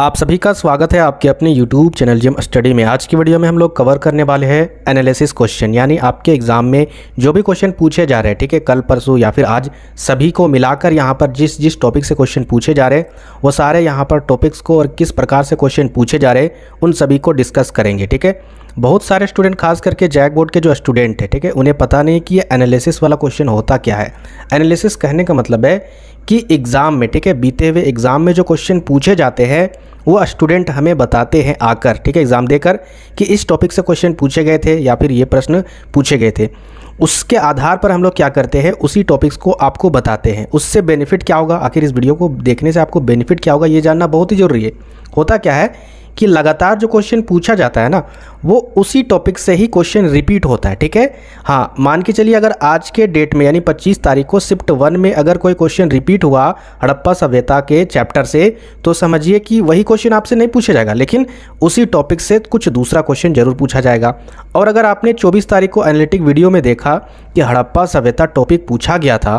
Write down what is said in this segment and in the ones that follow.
आप सभी का स्वागत है आपके अपने YouTube चैनल जिम स्टडी में आज की वीडियो में हम लोग कवर करने वाले हैं एनालिसिस क्वेश्चन यानी आपके एग्जाम में जो भी क्वेश्चन पूछे जा रहे हैं ठीक है कल परसों या फिर आज सभी को मिलाकर यहाँ पर जिस जिस टॉपिक से क्वेश्चन पूछे जा रहे हैं वो सारे यहाँ पर टॉपिक्स को और किस प्रकार से क्वेश्चन पूछे जा रहे हैं उन सभी को डिस्कस करेंगे ठीक है बहुत सारे स्टूडेंट खास करके जैक बोर्ड के जो स्टूडेंट हैं ठीक है उन्हें पता नहीं कि ये एनालिसिस वाला क्वेश्चन होता क्या है एनालिसिस कहने का मतलब है कि एग्ज़ाम में ठीक है बीते हुए एग्ज़ाम में जो क्वेश्चन पूछे जाते हैं वो स्टूडेंट हमें बताते हैं आकर ठीक है एग्ज़ाम देकर कि इस टॉपिक से क्वेश्चन पूछे गए थे या फिर ये प्रश्न पूछे गए थे उसके आधार पर हम लोग क्या करते हैं उसी टॉपिक्स को आपको बताते हैं उससे बेनिफिट क्या होगा आखिर इस वीडियो को देखने से आपको बेनिफिट क्या होगा ये जानना बहुत ही ज़रूरी है होता क्या है कि लगातार जो क्वेश्चन पूछा जाता है ना वो उसी टॉपिक से ही क्वेश्चन रिपीट होता है ठीक है हाँ मान के चलिए अगर आज के डेट में यानी 25 तारीख को शिफ्ट वन में अगर कोई क्वेश्चन रिपीट हुआ हड़प्पा सभ्यता के चैप्टर से तो समझिए कि वही क्वेश्चन आपसे नहीं पूछा जाएगा लेकिन उसी टॉपिक से कुछ दूसरा क्वेश्चन जरूर पूछा जाएगा और अगर आपने चौबीस तारीख को एनालिटिक वीडियो में देखा कि हड़प्पा सभ्यता टॉपिक पूछा गया था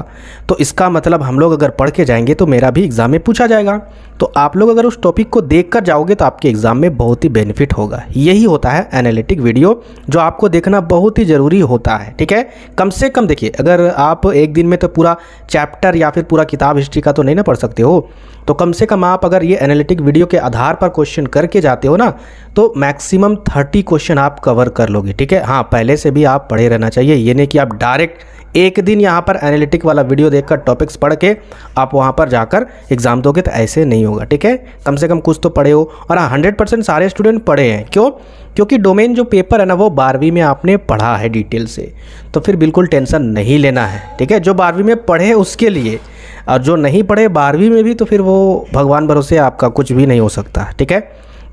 तो इसका मतलब हम लोग अगर पढ़ के जाएंगे तो मेरा भी एग्ज़ाम में पूछा जाएगा तो आप लोग अगर उस टॉपिक को देख कर जाओगे तो आपके एग्ज़ाम में बहुत ही बेनिफिट होगा यही होता है एनालिटिक वीडियो जो आपको देखना बहुत ही ज़रूरी होता है ठीक है कम से कम देखिए अगर आप एक दिन में तो पूरा चैप्टर या फिर पूरा किताब हिस्ट्री का तो नहीं ना पढ़ सकते हो तो कम से कम आप अगर ये एनालिटिक वीडियो के आधार पर क्वेश्चन करके जाते हो ना तो मैक्सिमम थर्टी क्वेश्चन आप कवर कर लोगे ठीक है हाँ पहले से भी आप पढ़े रहना चाहिए ये नहीं कि आप डायरेक्ट एक दिन यहाँ पर एनालिटिक वाला वीडियो देखकर टॉपिक्स पढ़ के आप वहाँ पर जाकर एग्जाम दोगे तो ऐसे नहीं होगा ठीक है कम से कम कुछ तो पढ़े हो और हाँ हंड्रेड परसेंट सारे स्टूडेंट पढ़े हैं क्यों क्योंकि डोमेन जो पेपर है ना वो बारहवीं में आपने पढ़ा है डिटेल से तो फिर बिल्कुल टेंशन नहीं लेना है ठीक है जो बारहवीं में पढ़े उसके लिए और जो नहीं पढ़े बारहवीं में भी तो फिर वो भगवान भरोसे आपका कुछ भी नहीं हो सकता ठीक है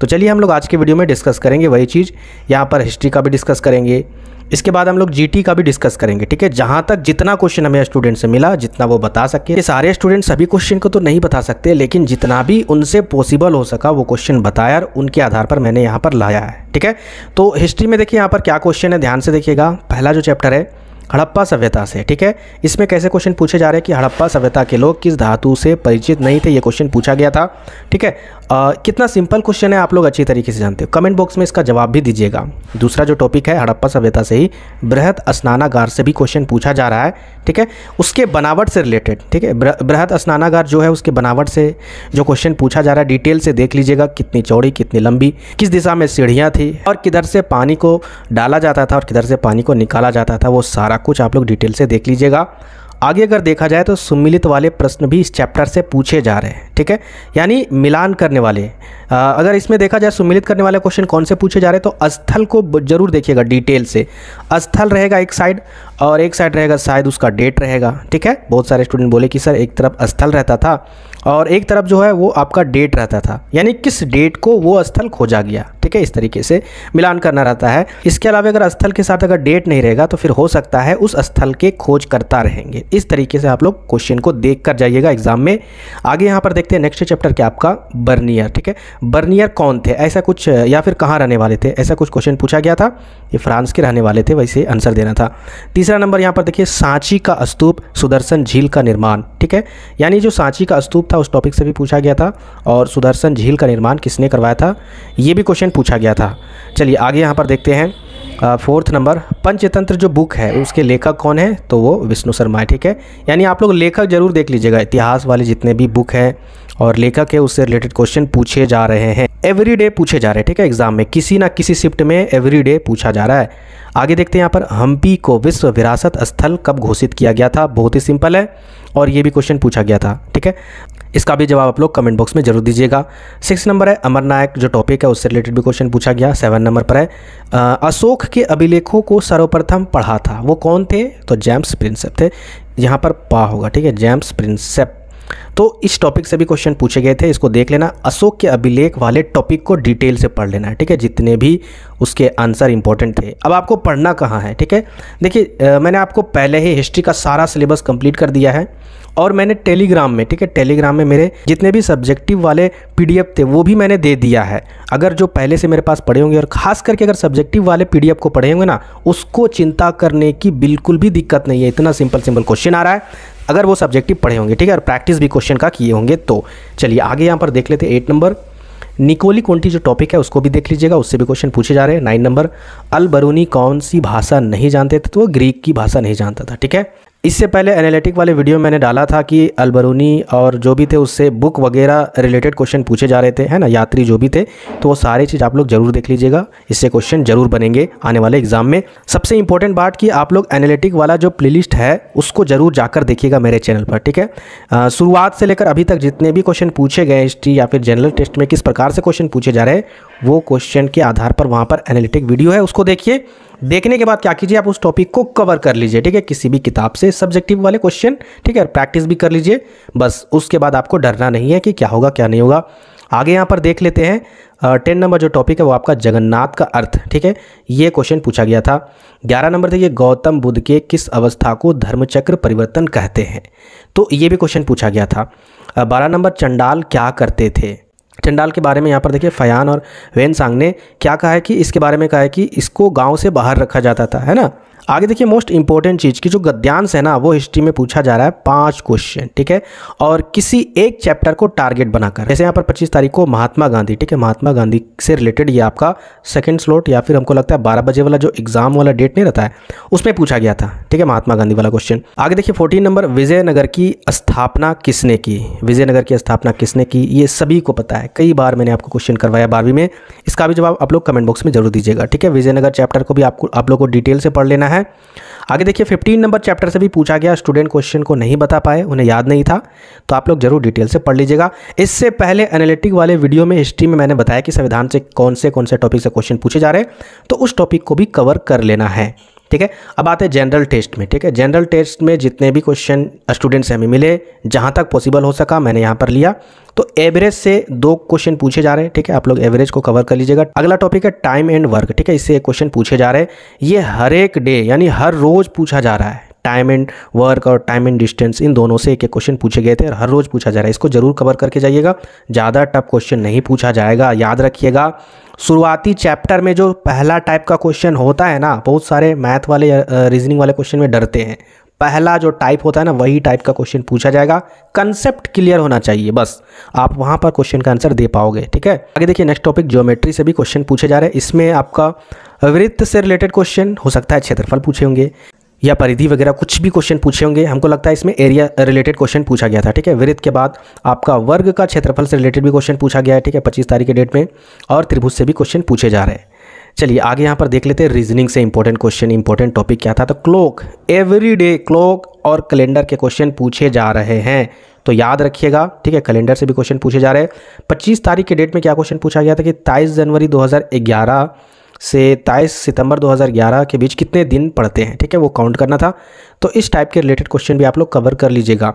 तो चलिए हम लोग आज के वीडियो में डिस्कस करेंगे वही चीज़ यहाँ पर हिस्ट्री का भी डिस्कस करेंगे इसके बाद हम लोग जीटी का भी डिस्कस करेंगे ठीक है जहाँ तक जितना क्वेश्चन हमें स्टूडेंट से मिला जितना वो बता सके ये सारे स्टूडेंट सभी क्वेश्चन को तो नहीं बता सकते लेकिन जितना भी उनसे पॉसिबल हो सका वो क्वेश्चन बताया और उनके आधार पर मैंने यहाँ पर लाया है ठीक है तो हिस्ट्री में देखिए यहाँ पर क्या क्वेश्चन है ध्यान से देखिएगा पहला जो चैप्टर है हड़प्पा सभ्यता से ठीक है इसमें कैसे क्वेश्चन पूछे जा रहे हैं कि हड़प्पा सभ्यता के लोग किस धातु से परिचित नहीं थे ये क्वेश्चन पूछा गया था ठीक है कितना सिंपल क्वेश्चन है आप लोग अच्छी तरीके से जानते हो कमेंट बॉक्स में इसका जवाब भी दीजिएगा दूसरा जो टॉपिक है हड़प्पा सभ्यता से ही बृहद स्नानागार से भी क्वेश्चन पूछा जा रहा है ठीक है उसके बनावट से रिलेटेड ठीक है बृहद स्नानागार जो है उसके बनावट से जो क्वेश्चन पूछा जा रहा है डिटेल से देख लीजिएगा कितनी चौड़ी कितनी लंबी किस दिशा में सीढ़ियाँ थी और किधर से पानी को डाला जाता था और किधर से पानी को निकाला जाता था वो सारा कुछ आप लोग डिटेल से देख लीजिएगा आगे अगर देखा जाए तो सुमिलित वाले प्रश्न भी इस चैप्टर से पूछे जा रहे हैं ठीक है यानी मिलान करने वाले अगर इसमें देखा जाए सुमिलित करने वाले क्वेश्चन कौन से पूछे जा रहे हैं तो स्थल को जरूर देखिएगा डिटेल से स्थल रहेगा एक साइड और एक साइड रहेगा शायद उसका डेट रहेगा ठीक है बहुत सारे स्टूडेंट बोले कि सर एक तरफ स्थल रहता था और एक तरफ जो है वो आपका डेट रहता था यानी किस डेट को वो स्थल खोजा गया ठीक है इस तरीके से मिलान करना रहता है इसके अलावा अगर स्थल के साथ अगर डेट नहीं रहेगा तो फिर हो सकता है उस स्थल के खोज करता रहेंगे इस तरीके से आप लोग क्वेश्चन को देख कर जाइएगा एग्जाम में आगे यहाँ पर देखते हैं नेक्स्ट चैप्टर क्या आपका बर्नियर ठीक है बर्नियर कौन थे ऐसा कुछ या फिर कहाँ रहने वाले थे ऐसा कुछ क्वेश्चन पूछा गया था ये फ्रांस के रहने वाले थे वैसे आंसर देना था तीसरा नंबर यहाँ पर देखिए सांची का स्तूप सुदर्शन झील का निर्माण ठीक है यानी जो सांची का स्तूप था उस टॉपिक से भी पूछा गया था और सुदर्शन झील का निर्माण किसने करवाया था ये भी क्वेश्चन पूछा गया था चलिए आगे यहाँ पर देखते हैं फोर्थ नंबर पंचतंत्र जो बुक है उसके लेखक कौन है तो वो विष्णु शर्मा है ठीक है यानी आप लोग लेखक जरूर देख लीजिएगा इतिहास वाले जितने भी बुक हैं और लेखक है उससे रिलेटेड क्वेश्चन पूछे जा रहे हैं एवरी डे पूछे जा रहे हैं ठीक है एग्जाम में किसी ना किसी शिफ्ट में एवरी डे पूछा जा रहा है आगे देखते हैं यहाँ पर हम्पी को विश्व विरासत स्थल कब घोषित किया गया था बहुत ही सिंपल है और ये भी क्वेश्चन पूछा गया था ठीक है इसका भी जवाब आप लोग कमेंट बॉक्स में जरूर दीजिएगा सिक्स नंबर है अमरनायक जो टॉपिक है उससे रिलेटेड भी क्वेश्चन पूछा गया सेवन नंबर पर है अशोक के अभिलेखों को सर्वप्रथम पढ़ा था वो कौन थे तो जेम्स प्रिंसेप थे यहाँ पर पा होगा ठीक है जेम्स प्रिंसेप तो इस टॉपिक से भी क्वेश्चन पूछे गए थे इसको देख लेना अशोक के अभिलेख वाले टॉपिक को डिटेल से पढ़ लेना है ठीक है जितने भी उसके आंसर इंपॉर्टेंट थे अब आपको पढ़ना कहाँ है ठीक है देखिए मैंने आपको पहले ही हिस्ट्री का सारा सिलेबस कंप्लीट कर दिया है और मैंने टेलीग्राम में ठीक है टेलीग्राम में मेरे जितने भी सब्जेक्टिव वाले पी थे वो भी मैंने दे दिया है अगर जो पहले से मेरे पास पढ़े होंगे और ख़ास करके अगर सब्जेक्टिव वाले पी को पढ़े होंगे ना उसको चिंता करने की बिल्कुल भी दिक्कत नहीं है इतना सिंपल सिंपल क्वेश्चन आ रहा है अगर वो सब्जेक्टिव पढ़े होंगे ठीक है और प्रैक्टिस भी क्वेश्चन का किए होंगे तो चलिए आगे यहाँ पर देख लेते हैं एट नंबर निकोली कोंटी जो टॉपिक है उसको भी देख लीजिएगा उससे भी क्वेश्चन पूछे जा रहे हैं नाइन नंबर अल बरूनी कौन सी भाषा नहीं जानते थे तो वो ग्रीक की भाषा नहीं जानता था ठीक है इससे पहले एनालिटिक वाले वीडियो मैंने डाला था कि अलबरूनी और जो भी थे उससे बुक वगैरह रिलेटेड क्वेश्चन पूछे जा रहे थे है ना यात्री जो भी थे तो वो सारी चीज़ आप लोग ज़रूर देख लीजिएगा इससे क्वेश्चन ज़रूर बनेंगे आने वाले एग्जाम में सबसे इंपॉर्टेंट बात कि आप लोग एनालिटिक वाला जो प्ले है उसको ज़रूर जाकर देखिएगा मेरे चैनल पर ठीक है शुरुआत से लेकर अभी तक जितने भी क्वेश्चन पूछे गए हिस्ट्री या फिर जनरल टेस्ट में किस प्रकार से क्वेश्चन पूछे जा रहे हैं वो क्वेश्चन के आधार पर वहाँ पर एनालिटिक वीडियो है उसको देखिए देखने के बाद क्या कीजिए आप उस टॉपिक को कवर कर लीजिए ठीक है किसी भी किताब से सब्जेक्टिव वाले क्वेश्चन ठीक है प्रैक्टिस भी कर लीजिए बस उसके बाद आपको डरना नहीं है कि क्या होगा क्या नहीं होगा आगे यहाँ पर देख लेते हैं टेन नंबर जो टॉपिक है वो आपका जगन्नाथ का अर्थ ठीक है ये क्वेश्चन पूछा गया था ग्यारह नंबर देखिए गौतम बुद्ध के किस अवस्था को धर्मचक्र परिवर्तन कहते हैं तो ये भी क्वेश्चन पूछा गया था बारह नंबर चंडाल क्या करते थे चंडाल के बारे में यहाँ पर देखिए फयान और वेन सांग ने क्या कहा है कि इसके बारे में कहा है कि इसको गांव से बाहर रखा जाता था है ना आगे देखिए मोस्ट इंपॉर्टेंट चीज़ की जो गद्यांश है ना वो हिस्ट्री में पूछा जा रहा है पांच क्वेश्चन ठीक है और किसी एक चैप्टर को टारगेट बनाकर जैसे यहाँ पर 25 तारीख को महात्मा गांधी ठीक है महात्मा गांधी से रिलेटेड ये आपका सेकंड स्लॉट या फिर हमको लगता है बारह बजे वाला जो एग्जाम वाला डेट नहीं रहता है उसमें पूछा गया था ठीक है महात्मा गांधी वाला क्वेश्चन आगे देखिए फोर्टीन नंबर विजयनगर की स्थापना किसने की विजयनगर की स्थापना किसने की ये सभी को पता है कई बार मैंने आपको क्वेश्चन करवाया बारहवीं में इसका भी जवाब आप लोग कमेंट बॉक्स में जरूर दीजिएगा ठीक है विजयनगर चैप्टर को भी आपको आप लोग को डिटेल से पढ़ लेना है है आगे देखिए फिफ्टीन नंबर चैप्टर से भी पूछा गया स्टूडेंट क्वेश्चन को नहीं बता पाए उन्हें याद नहीं था तो आप लोग जरूर डिटेल से पढ़ लीजिएगा इससे पहले एनालिटिक वाले वीडियो में हिस्ट्री में मैंने बताया कि संविधान से कौन से कौन से टॉपिक से क्वेश्चन पूछे जा रहे हैं तो उस टॉपिक को भी कवर कर लेना है ठीक है अब आते हैं जनरल टेस्ट में ठीक है जनरल टेस्ट में जितने भी क्वेश्चन स्टूडेंट्स हमें मिले जहाँ तक पॉसिबल हो सका मैंने यहाँ पर लिया तो एवरेज से दो क्वेश्चन पूछे जा रहे हैं ठीक है आप लोग एवरेज को कवर कर लीजिएगा अगला टॉपिक है टाइम एंड वर्क ठीक है इससे एक क्वेश्चन पूछे जा रहे हैं ये हर एक डे यानी हर रोज़ पूछा जा रहा है टाइम एंड वर्क और टाइम एंड डिस्टेंस इन दोनों से एक एक क्वेश्चन पूछे गए थे और हर रोज़ पूछा जा रहा है इसको जरूर कवर करके जाइएगा ज़्यादा टफ क्वेश्चन नहीं पूछा जाएगा याद रखिएगा शुरुआती चैप्टर में जो पहला टाइप का क्वेश्चन होता है ना बहुत सारे मैथ वाले रीजनिंग वाले क्वेश्चन में डरते हैं पहला जो टाइप होता है ना वही टाइप का क्वेश्चन पूछा जाएगा कंसेप्ट क्लियर होना चाहिए बस आप वहां पर क्वेश्चन का आंसर दे पाओगे ठीक है आगे देखिए नेक्स्ट टॉपिक ज्योमेट्री से भी क्वेश्चन पूछे जा रहे हैं इसमें आपका वृत्त से रिलेटेड क्वेश्चन हो सकता है क्षेत्रफल पूछे होंगे या परिधि वगैरह कुछ भी क्वेश्चन पूछे होंगे हमको लगता है इसमें एरिया रिलेटेड क्वेश्चन पूछा गया था ठीक है वृत्त के बाद आपका वर्ग का क्षेत्रफल से रिलेटेड भी क्वेश्चन पूछा गया है ठीक है पच्चीस तारीख के डेट में और त्रिभुज से भी क्वेश्चन पूछे जा रहे हैं चलिए आगे यहाँ पर देख लेते हैं रीजनिंग से इंपॉर्टेंट क्वेश्चन इंपॉर्टेंट टॉपिक क्या था तो क्लॉक एवरी डे क्लॉक और कैलेंडर के क्वेश्चन पूछे जा रहे हैं तो याद रखिएगा ठीक है कैलेंडर से भी क्वेश्चन पूछे जा रहे हैं 25 तारीख के डेट में क्या क्वेश्चन पूछा गया था कि 23 जनवरी 2011 से तेईस सितंबर 2011 के बीच कितने दिन पढ़ते हैं ठीक है वो काउंट करना था तो इस टाइप के रिलेटेड क्वेश्चन भी आप लोग कवर कर लीजिएगा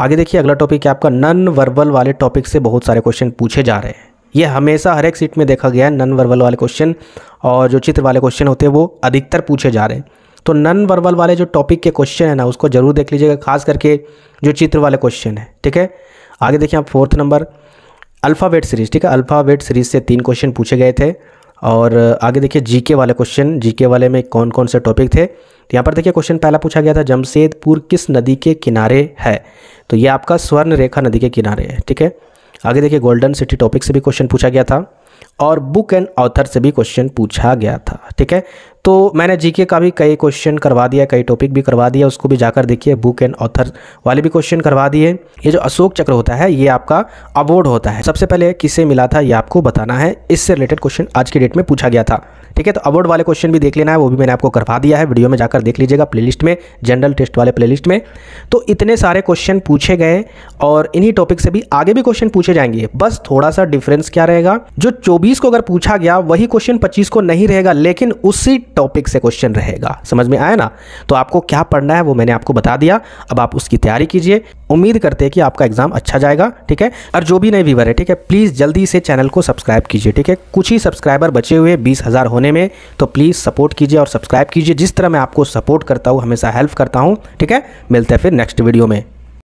आगे देखिए अगला टॉपिक है आपका नन वर्बल वाले टॉपिक से बहुत सारे क्वेश्चन पूछे जा रहे हैं ये हमेशा हर एक सीट में देखा गया है नन वर्बल वाले क्वेश्चन और जो चित्र वाले क्वेश्चन होते हैं वो अधिकतर पूछे जा रहे हैं तो नन वर्बल वाले जो टॉपिक के क्वेश्चन है ना उसको जरूर देख लीजिएगा खास करके जो चित्र वाले क्वेश्चन है ठीक है आगे देखिए आप फोर्थ नंबर अल्फ़ावेट सीरीज़ ठीक है अल्फ़ावेट सीरीज़ से तीन क्वेश्चन पूछे गए थे और आगे देखिए जीके वाले क्वेश्चन जीके वाले में कौन कौन से टॉपिक थे तो यहाँ पर देखिए क्वेश्चन पहला पूछा गया था जमशेदपुर किस नदी के किनारे है तो ये आपका स्वर्ण रेखा नदी के किनारे है ठीक है आगे देखिए गोल्डन सिटी टॉपिक से भी क्वेश्चन पूछा गया था और बुक एंड ऑथर से भी क्वेश्चन पूछा गया था ठीक है तो मैंने जीके का भी कई क्वेश्चन करवा दिया कई टॉपिक भी करवा दिया उसको भी जाकर देखिए बुक एंड ऑथर वाले भी क्वेश्चन करवा दिए ये जो अशोक चक्र होता है ये आपका अवॉर्ड होता है सबसे पहले किसे मिला था ये आपको बताना है इससे रिलेटेड क्वेश्चन आज के डेट में पूछा गया था ठीक है तो अवॉर्ड वाले क्वेश्चन भी देख लेना है वो भी मैंने आपको करवा दिया है वीडियो में जाकर देख लीजिएगा प्ले में जनरल टेस्ट वाले प्ले में तो इतने सारे क्वेश्चन पूछे गए और इन्हीं टॉपिक से भी आगे भी क्वेश्चन पूछे जाएंगे बस थोड़ा सा डिफरेंस क्या रहेगा जो चौबीस को अगर पूछा गया वही क्वेश्चन पच्चीस को नहीं रहेगा लेकिन उसी टॉपिक से क्वेश्चन रहेगा समझ में आया ना तो आपको क्या पढ़ना है वो मैंने आपको बता दिया अब आप उसकी तैयारी कीजिए उम्मीद करते हैं कि आपका एग्जाम अच्छा जाएगा ठीक है और जो भी नए व्यूवर है ठीक है प्लीज़ जल्दी से चैनल को सब्सक्राइब कीजिए ठीक है कुछ ही सब्सक्राइबर बचे हुए बीस हज़ार होने में तो प्लीज़ सपोर्ट कीजिए और सब्सक्राइब कीजिए जिस तरह मैं आपको सपोर्ट करता हूँ हमेशा हेल्प करता हूँ ठीक है मिलते हैं फिर नेक्स्ट वीडियो में